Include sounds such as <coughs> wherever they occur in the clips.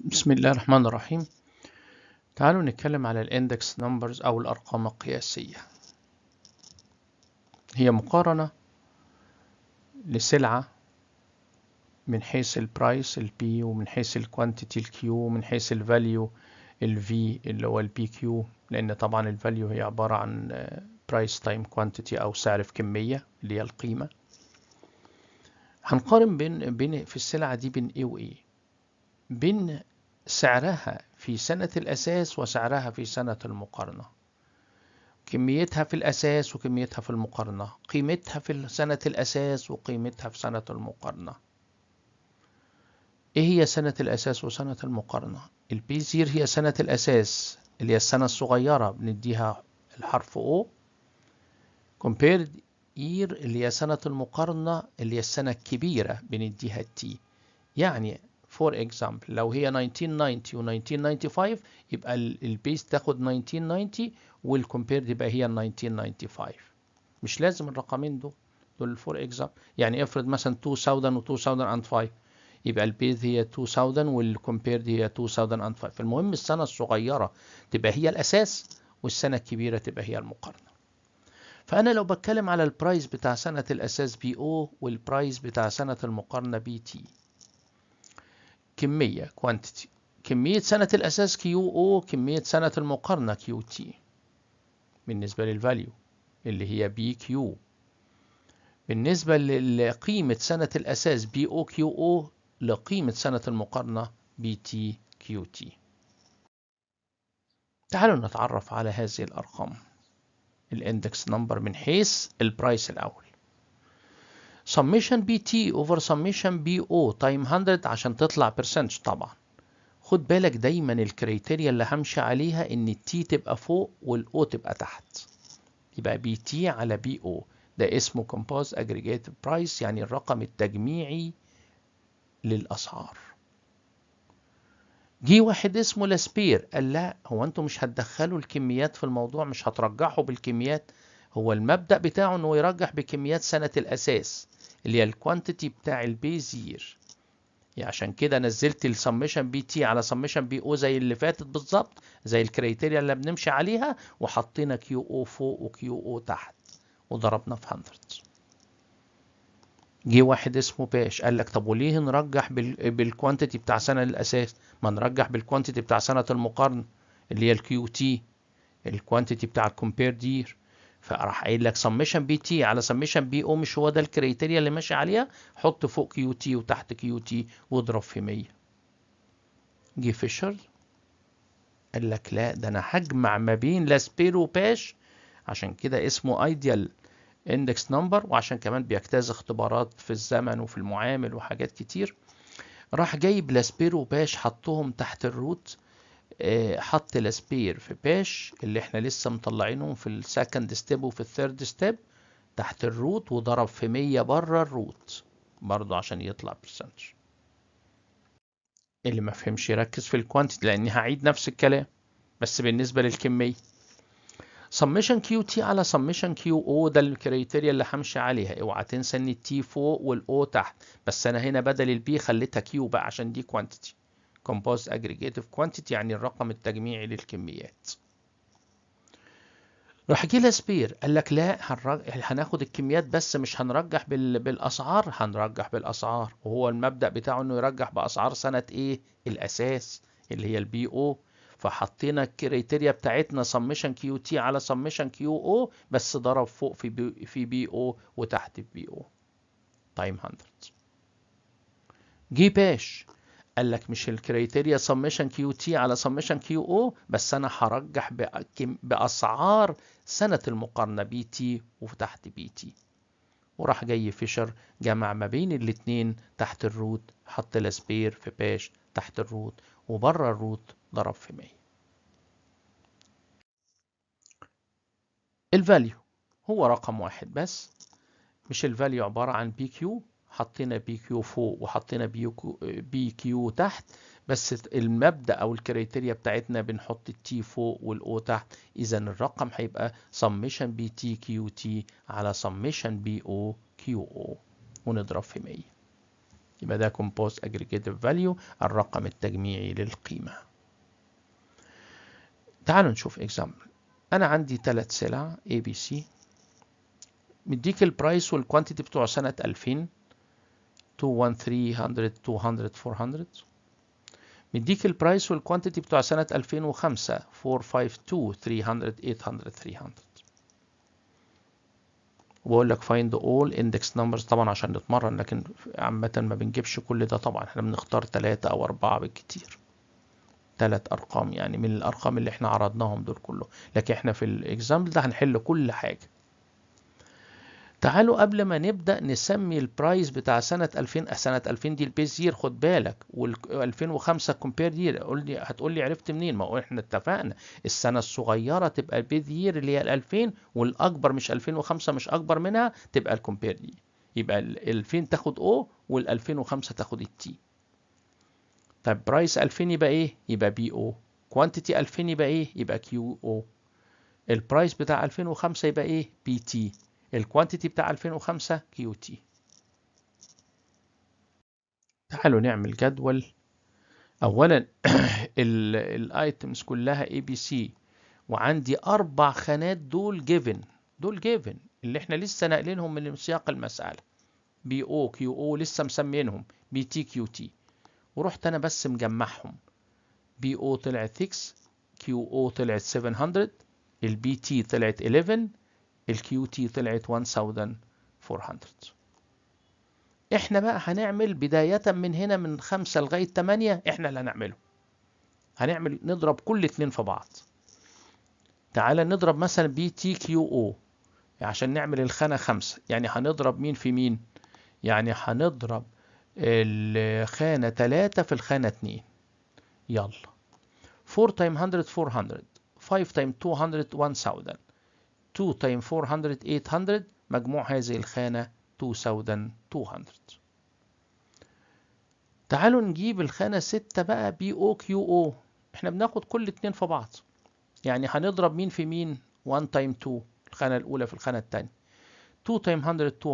بسم الله الرحمن الرحيم تعالوا نتكلم على الاندكس نمبرز او الارقام القياسية هي مقارنة لسلعة من حيث البرايس البي ومن حيث الكوانتيتي الكيو ومن حيث الفاليو الفي اللي هو البي كيو لان طبعا الفاليو هي عبارة عن برايس تايم كوانتيتي او سعر في كمية اللي هي القيمة هنقارن بين بين في السلعة دي بين ايه وايه بين سعرها في سنة الأساس وسعرها في سنة المقارنة كميتها في الأساس وكميتها في المقارنة قيمتها في سنة الأساس وقيمتها في سنة المقارنة إيه هي سنة الأساس وسنة المقارنة البي زير هي سنة الأساس اللي هي السنة الصغيرة بنديها الحرف O compared year اللي هي سنة المقارنة اللي هي السنة الكبيرة بنديها T يعني فور اكزامبل لو هي 1990 و1995 يبقى البيس تاخد 1990 والكومبيرد يبقى هي 1995 مش لازم الرقمين دول دول فور اكزامبل يعني افرض مثلا 2000 و 2005 يبقى البيز هي 2000 والكومبيرد هي 2005 فالمهم السنة الصغيرة تبقى هي الأساس والسنة الكبيرة تبقى هي المقارنة فأنا لو بتكلم على البرايس بتاع سنة الأساس بي أو والبرايس بتاع سنة المقارنة بي تي كمية quantity كمية سنة الأساس كيو أو كمية سنة المقارنة كيو تي بالنسبة للفاليو اللي هي بي كيو بالنسبة لقيمة سنة الأساس بي أو كيو أو لقيمة سنة المقارنة بي تي كيو تي تعالوا نتعرف على هذه الأرقام الاندكس نمبر من حيث البرايس الأول summation bt over summation bo time 100 عشان تطلع percentage طبعا خد بالك دايما الكريتيريا اللي همشي عليها ان التي تبقى فوق والاو تبقى تحت يبقى بي تي على بي او ده اسمه كومبوز اجريجيت برايس يعني الرقم التجميعي للاسعار جه واحد اسمه لاسبير قال لا هو انتوا مش هتدخلوا الكميات في الموضوع مش هترجحوا بالكميات هو المبدأ بتاعه انه يرجح بكميات سنة الاساس اللي هي الكوانتيتي بتاع البيزير يعني عشان كده نزلت السمشن بي تي على سمشن بي او زي اللي فاتت بالظبط زي الكريتيريا اللي بنمشي عليها وحطينا كيو او فوق وكيو او تحت وضربنا في 100 جه واحد اسمه باش قال لك طب وليه نرجح بالكوانتيتي بتاع سنه الاساس ما نرجح بالكوانتيتي بتاع سنه المقارنه اللي هي الكيو تي الكوانتيتي بتاع الكومبير دير فراح قايل لك سميشن بي تي على سميشن بي او مش هو ده الكريتيريا اللي ماشي عليها حط فوق كيو تي وتحت كيو تي واضرب في 100 جه فيشر قال لك لا ده انا هجمع ما بين لاسبير وباش عشان كده اسمه ايديال اندكس نمبر وعشان كمان بيجتاز اختبارات في الزمن وفي المعامل وحاجات كتير راح جايب لاسبير وباش حطهم تحت الروت حط الاسبير في باش اللي احنا لسه مطلعينهم في السكند ستيب وفي الثيرد ستيب تحت الروت وضرب في مية بره الروت برضه عشان يطلع برسنتج اللي ما فهمش يركز في الكوانتيتي لاني هعيد نفس الكلام بس بالنسبة للكمية سمشن كيو تي على سمشن كيو او ده الكريتيريا اللي همشي عليها اوعى تنسى ان التي فوق والاو تحت بس انا هنا بدل البي خليتها كيو بقى عشان دي كوانتيتي Composite Aggregative Quantity يعني الرقم التجميعي للكميات راح أجي لاسبير قال لك لا هناخد الكميات بس مش هنرجح بالاسعار هنرجح بالاسعار وهو المبدا بتاعه انه يرجح باسعار سنه ايه الاساس اللي هي البي او فحطينا الكريتيريا بتاعتنا سمشن كيو تي على سمشن كيو او بس ضرب فوق في بي, في بي او وتحت في بي او تايم 100 جي باش قال لك مش الكريتيريا سمشن كيو تي على سمشن كيو او بس انا هرجح باسعار سنه المقارنه بي تي وتحت بي تي وراح جاي فيشر جمع ما بين الاتنين تحت الروت حط الاسبير في باش تحت الروت وبره الروت ضرب في 100 الفاليو هو رقم واحد بس مش الفاليو عبارة عن بي كيو حطينا بي كيو فوق وحطينا بي كيو تحت بس المبدأ أو الكريتيريا بتاعتنا بنحط التي فوق والأو تحت إذا الرقم هيبقى summation بي تي كيو تي على summation بي أو كيو أو ونضرب في 100 يبقى ده كومبوست aggregated فاليو الرقم التجميعي للقيمة تعالوا نشوف example أنا عندي ثلاث سلع سي مديك البرايس والكوانتيتي بتوع سنة 2000 مديك البرايس والكوانتيتي بتوع سنة 2005 452 300 800 300 وبقول لك find all index numbers طبعا عشان نتمرن لكن عامة ما بنجيبش كل ده طبعا احنا بنختار ثلاثة أو أربعة بالكتير ثلاث أرقام يعني من الأرقام اللي احنا عرضناهم دول كله لكن احنا في الإكزامبل ده هنحل كل حاجة تعالوا قبل ما نبدأ نسمي البرايس بتاع سنة 2000 سنة 2000 دي البيز يير خد بالك وال2005 كومبير يير قول لي هتقول لي عرفت منين ما هو احنا اتفقنا السنة الصغيرة تبقى البيز يير اللي هي ال2000 والأكبر مش 2005 مش أكبر منها تبقى الكومبير يير يبقى ال2000 تاخد او وال2005 تاخد التي طب برايس 2000 يبقى ايه؟ يبقى بي او كوانتيتي 2000 يبقى ايه؟ يبقى كيو او البرايس بتاع 2005 يبقى ايه؟ بي تي الكوانتيتي بتاع 2005 كيو تي تعالوا نعمل جدول اولا <coughs> الايتمز كلها اي بي سي وعندي اربع خانات دول جيفن دول جيفن اللي احنا لسه ناقلينهم من سياق المساله بي او كيو او لسه مسمينهم بي تي كيو تي ورحت انا بس مجمعهم بي او طلعت 6 كيو او طلعت 700 البي تي طلعت 11 الكيو تي طلعت 1400 احنا بقى هنعمل بداية من هنا من 5 لغاية 8 احنا اللي هنعمله هنعمل نضرب كل اتنين في بعض تعالى نضرب مثلا بي تي كيو او عشان نعمل الخانة 5 يعني هنضرب مين في مين يعني هنضرب الخانة 3 في الخانة 2 يلا 4 تايم 100 400 5 تايم 200 1000 2 تايم 400 800 مجموع هذه الخانة 2200 تعالوا نجيب الخانة 6 بقى بي احنا بناخد كل اتنين في بعض يعني هنضرب مين في مين 1 تايم 2 الخانة الأولى في الخانة الثانية 2 تايم 100 200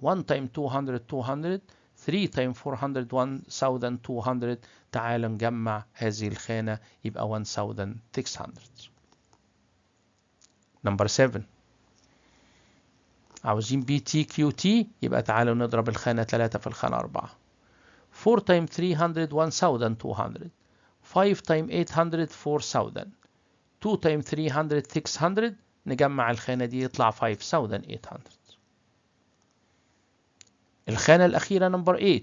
1 تايم 200 200 3 تايم 400 1200 تعالوا نجمع هذه الخانة يبقى 1600 نمبر 7 عاوزين بي تي كيو تي يبقى تعالوا نضرب الخانة 3 في الخانة 4 4 تايم 300 1200 5 تايم 800 4000 2 تايم 300 600 نجمع الخانة دي يطلع 5800 الخانة الأخيرة نمبر 8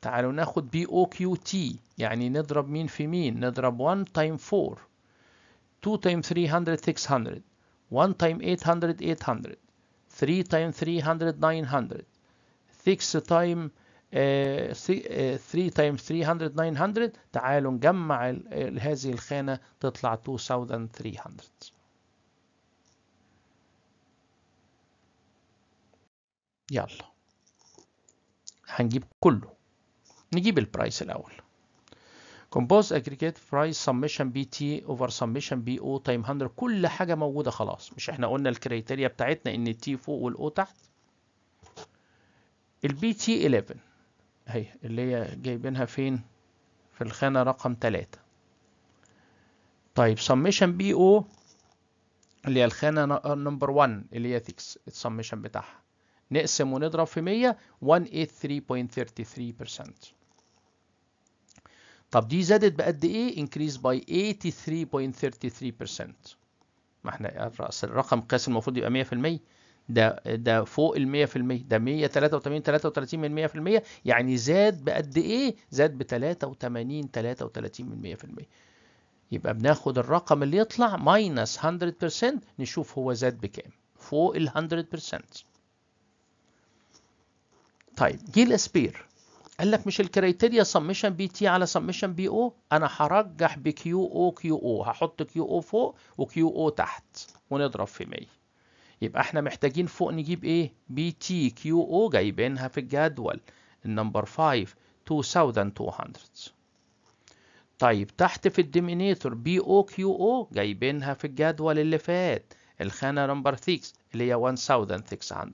تعالوا ناخد بي او كيو تي يعني نضرب مين في مين نضرب 1 تايم 4 2 تايم 300 600 1 uh, uh, times 800 800 3 times 300 900 6 uh, 3 times 300 900 تعالوا نجمع هذه الخانة تطلع 2300 يلا هنجيب كله نجيب البرايس الأول compose aggregate price summation بي تي over summation بي او time 100 كل حاجة موجودة خلاص مش احنا قلنا الكريتيريا بتاعتنا ان T فوق والاو تحت البي تي 11 اهي اللي هي جايبينها فين في الخانة رقم 3 طيب summation بي او اللي هي الخانة نمبر 1 اللي هي 6 summation بتاعها نقسم ونضرب في 100 183.33% طب دي زادت بقد ايه increase by 83.33% ما احنا الرقم قاسي المفروض يبقى 100% ده ده فوق ال 100% ده 183 33 من 100% يعني زاد بقد ايه؟ زاد ب 83 33 من 100% يبقى بناخد الرقم اللي يطلع ماينس 100% نشوف هو زاد بكام فوق ال 100% طيب جيل اسبير قال لك مش الكريتيريا سمشن بي تي على سمشن بي او انا هرجح بكيو او كيو او هحط كيو او فوق وكيو او تحت ونضرب في 100 يبقى احنا محتاجين فوق نجيب ايه بي تي كيو او جايبينها في الجدول النمبر 5 2200 طيب تحت في الديمينيتور بي او كيو او جايبينها في الجدول اللي فات الخانه نمبر 6 اللي هي 1600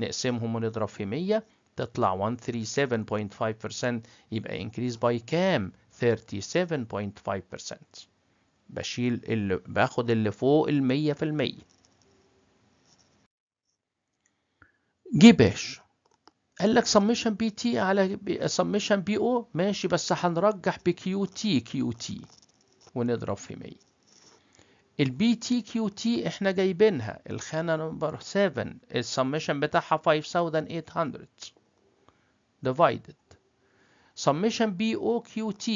نقسمهم ونضرب في 100 تطلع 137.5% يبقى increase by كام 37.5% بشيل اللي باخد اللي فوق المية في المية جه باش قال لك سميشن بي تي على سميشن بي او ماشي بس هنرجح بكيو تي كيو تي ونضرب في 100 البي تي كيو تي احنا جايبينها الخانه نمبر 7 السميشن بتاعها 5800 divided summation BOQT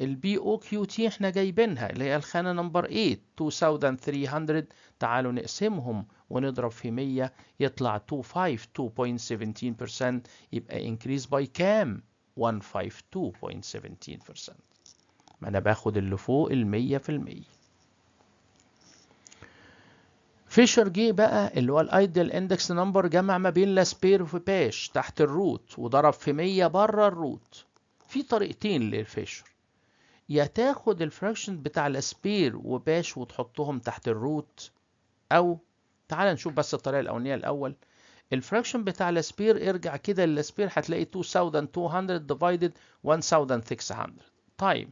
ال BOQT احنا جايبينها اللي هي الخانة نمبر 8 2300 تعالوا نقسمهم ونضرب في 100 يطلع 25 2.17% يبقى increase by كام 152.17% ما انا باخد اللي فوق ال 100% فيشر جه بقى اللي هو الايدل اندكس نمبر جمع ما بين لاسبير باش تحت الروت وضرب في 100 بره الروت في طريقتين للفيشر يا تاخد الفراكشن بتاع سبير وباش وتحطهم تحت الروت او تعال نشوف بس الطريقه الاولانيه الاول الفراكشن بتاع سبير ارجع كده سبير هتلاقي 2200 ديفايدد 1600 طيب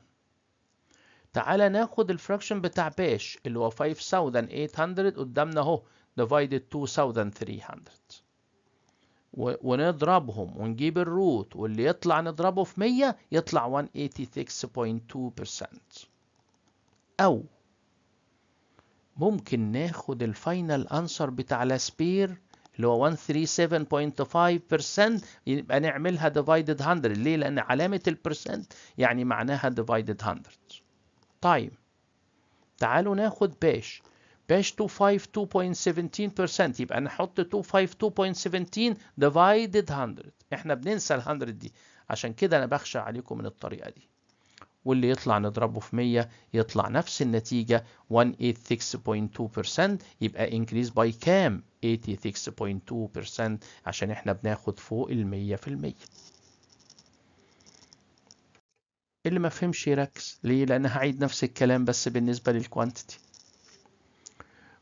تعالى ناخد الفراكشن بتاع باش اللي هو 5800 قدامنا اهو divided 2300 ونضربهم ونجيب الروت واللي يطلع نضربه في 100 يطلع 186.2% أو ممكن ناخد الفاينل انسر بتاع لاسبير اللي هو 137.5% يبقى نعملها divided 100 ليه؟ لأن علامة البرسنت يعني معناها divided 100 تايم تعالوا ناخد باش باش 252.17% يبقى نحط 252.17 divided 100 احنا بننسى ال 100 دي عشان كده انا بخشى عليكم من الطريقه دي واللي يطلع نضربه في 100 يطلع نفس النتيجه 186.2% يبقى increase by كام 86.2% عشان احنا بناخد فوق ال 100% اللي ما فهمش يركز ليه لان هعيد نفس الكلام بس بالنسبه للكوانتيتي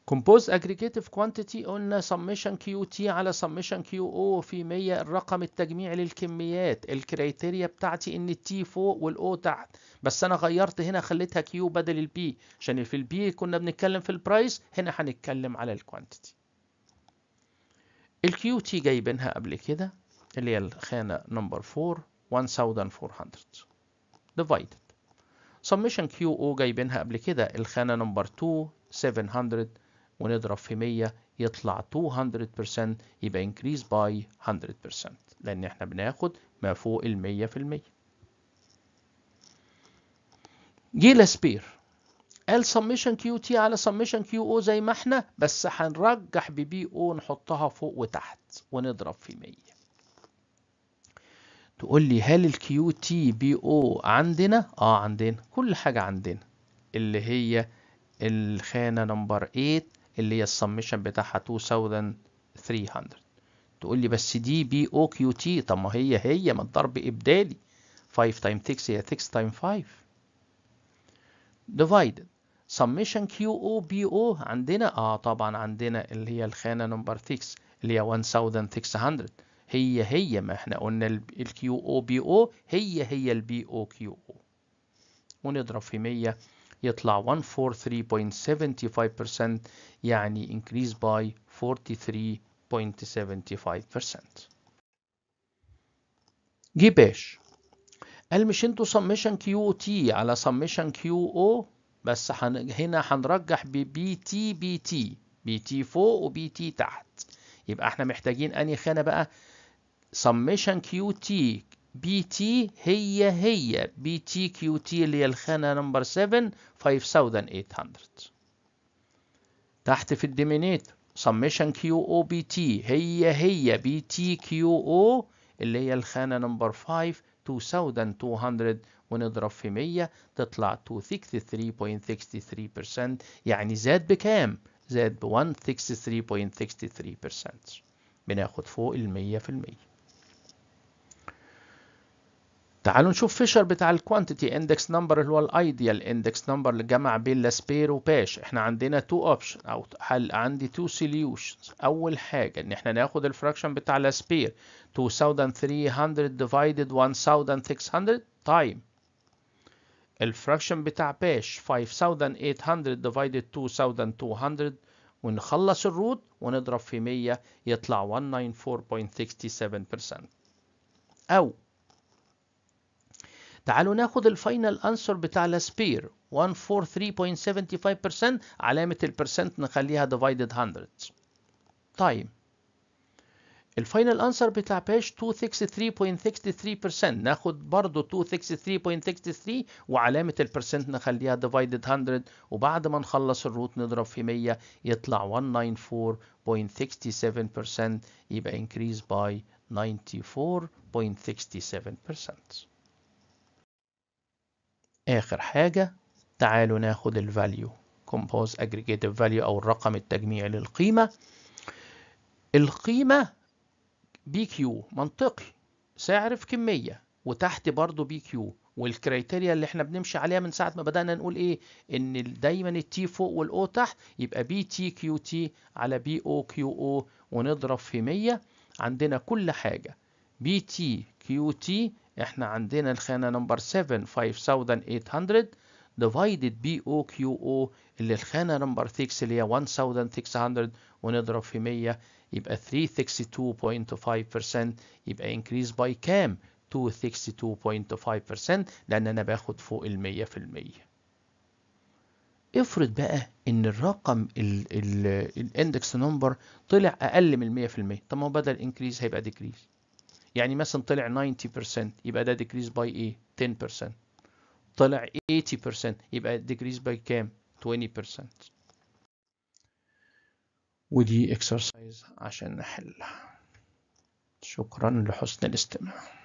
كومبوز اجريجيتيف كوانتيتي قلنا سميشن كيو تي على سميشن كيو او في 100 الرقم التجميعي للكميات الكريتيريا بتاعتي ان التي فوق والاو تحت بس انا غيرت هنا خليتها كيو بدل البي عشان في البي كنا بنتكلم في البرايس هنا هنتكلم على الكوانتيتي الكيو تي جايبينها قبل كده اللي هي الخانه نمبر 4 1400 divided summation كيو جايبينها قبل كده الخانة نمبر 2 700 ونضرب في 100 يطلع 200% يبقى increase by 100% لأن احنا بناخد ما فوق ال 100% جه لاسبير قال سميشن كيو تي على سميشن كيو او زي ما احنا بس هنرجح ببي او نحطها فوق وتحت ونضرب في 100 تقول لي هل الكيو تي بي او عندنا اه عندنا كل حاجة عندنا اللي هي الخانة نمبر 8 اللي هي السمشن بتاعها 2300 تقول لي بس دي بي او كيو تي طب ما هي هي ما الضرب ابدالي 5 تايم 6 هي 6 تايم 5 divided سمشن كيو او بي او عندنا اه طبعا عندنا اللي هي الخانه نمبر 6 اللي هي 1600 هي هي ما احنا قلنا الكيو او بي او هي هي البي او كيو او ونضرب في 100 يطلع 143.75% يعني increase by 43.75% جي باش قال مش انتوا سمشن كيو تي على سمشن كيو او بس حن... هنا هنرجح ببي تي بي تي بي تي فوق وبي تي تحت يبقى احنا محتاجين انهي خانه بقى summation كيو تي بي تي هي هي بي تي كيو تي اللي هي الخانة نمبر 7 5800 تحت في الديمينيت summation كيو او بي تي هي هي بي تي كيو او اللي هي الخانة نمبر 5 2200 ونضرب في 100 تطلع 263.63% يعني زاد بكام؟ زاد ب 163.63% بناخد فوق ال 100% تعالوا نشوف فيشر بتاع الكوانتيتي اندكس نمبر اللي هو الايديال اندكس نمبر اللي جمع بين لاسبير وباش احنا عندنا تو اوبشن او حل عندي تو سوليوشنز اول حاجه ان احنا ناخد الفراكشن بتاع لاسبير 2300 ديفايدد 1600 تايم الفراكشن بتاع باش 5800 ديفايدد 2200 ونخلص الروت ونضرب في 100 يطلع 194.67% او تعالوا ناخد الفاينل انسر بتاع لاسبير 143.75% علامة البرسنت نخليها divided 100 طيب الفاينل انسر بتاع باش 263.63% ناخد برضو 263.63 وعلامة البرسنت نخليها divided 100 وبعد ما نخلص الروت نضرب في 100 يطلع 194.67% يبقى increase by 94.67% آخر حاجة تعالوا ناخد الـ value compose aggregated value أو الرقم التجميعي للقيمة القيمة BQ منطقي سعر في كمية وتحت برضو BQ والكريتيريا اللي احنا بنمشي عليها من ساعة ما بدأنا نقول ايه ان دايما التي فوق والاو تحت يبقى BTQT على BOQO او ونضرب في 100 عندنا كل حاجة BTQT احنا عندنا الخانة نمبر 7 5800 divided BOQO اللي الخانة نمبر 6 اللي هي 1600 ونضرب في 100 يبقى 362.5% يبقى increase by كام؟ 262.5% لأن أنا باخد فوق ال 100% افرض بقى إن الرقم الاندكس نمبر طلع أقل من 100% طب ما هو بدل increase هيبقى decrease يعني مثلا طلع 90% يبقى ده ديكريز باي ايه 10% طلع 80% يبقى ديكريز باي كام 20% ودي اكسرسايز عشان نحلها شكرا لحسن الاستماع